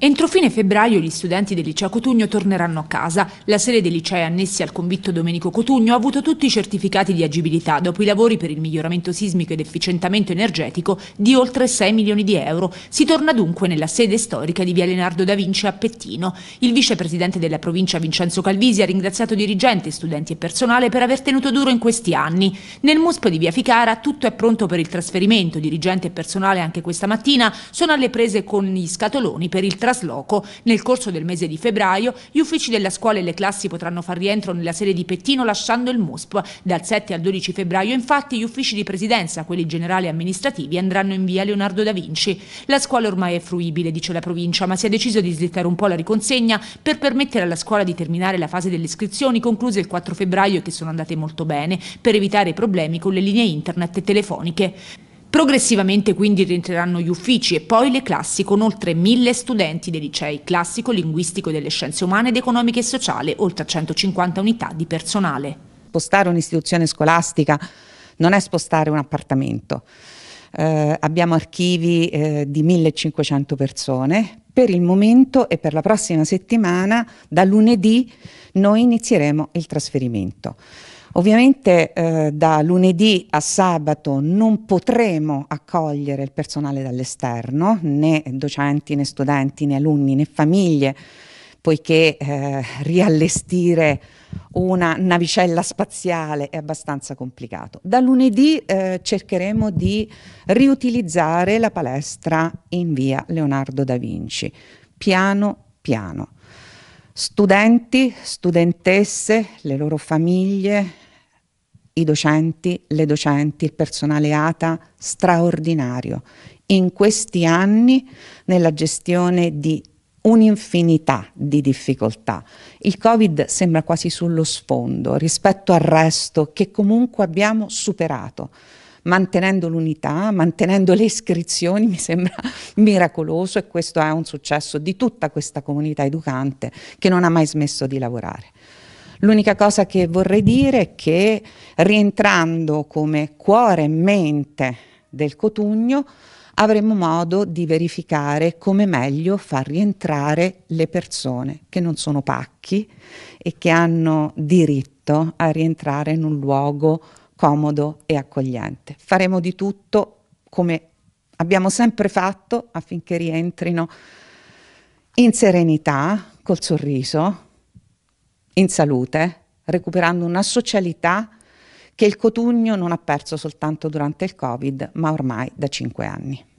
Entro fine febbraio gli studenti del liceo Cotugno torneranno a casa. La sede dei licei annessi al convitto Domenico Cotugno ha avuto tutti i certificati di agibilità dopo i lavori per il miglioramento sismico ed efficientamento energetico di oltre 6 milioni di euro. Si torna dunque nella sede storica di via Leonardo da Vinci a Pettino. Il vicepresidente della provincia Vincenzo Calvisi ha ringraziato dirigenti, studenti e personale per aver tenuto duro in questi anni. Nel MUSP di via Ficara tutto è pronto per il trasferimento. Dirigenti e personale anche questa mattina sono alle prese con gli scatoloni per il trasferimento trasloco. Nel corso del mese di febbraio gli uffici della scuola e le classi potranno far rientro nella sede di Pettino lasciando il MUSP. Dal 7 al 12 febbraio infatti gli uffici di presidenza, quelli generali e amministrativi, andranno in via Leonardo da Vinci. La scuola ormai è fruibile, dice la provincia, ma si è deciso di slittare un po' la riconsegna per permettere alla scuola di terminare la fase delle iscrizioni concluse il 4 febbraio e che sono andate molto bene, per evitare problemi con le linee internet e telefoniche. Progressivamente quindi rientreranno gli uffici e poi le classi con oltre mille studenti dei licei classico, linguistico e delle scienze umane ed economiche e sociali, oltre a 150 unità di personale. Spostare un'istituzione scolastica non è spostare un appartamento. Eh, abbiamo archivi eh, di 1500 persone. Per il momento e per la prossima settimana, da lunedì, noi inizieremo il trasferimento. Ovviamente eh, da lunedì a sabato non potremo accogliere il personale dall'esterno, né docenti, né studenti, né alunni, né famiglie, poiché eh, riallestire una navicella spaziale è abbastanza complicato. Da lunedì eh, cercheremo di riutilizzare la palestra in via Leonardo da Vinci, piano piano studenti, studentesse, le loro famiglie, i docenti, le docenti, il personale ATA straordinario in questi anni nella gestione di un'infinità di difficoltà. Il Covid sembra quasi sullo sfondo rispetto al resto che comunque abbiamo superato mantenendo l'unità, mantenendo le iscrizioni, mi sembra miracoloso e questo è un successo di tutta questa comunità educante che non ha mai smesso di lavorare. L'unica cosa che vorrei dire è che rientrando come cuore e mente del Cotugno avremo modo di verificare come meglio far rientrare le persone che non sono pacchi e che hanno diritto a rientrare in un luogo comodo e accogliente. Faremo di tutto come abbiamo sempre fatto affinché rientrino in serenità, col sorriso, in salute, recuperando una socialità che il Cotugno non ha perso soltanto durante il Covid, ma ormai da cinque anni.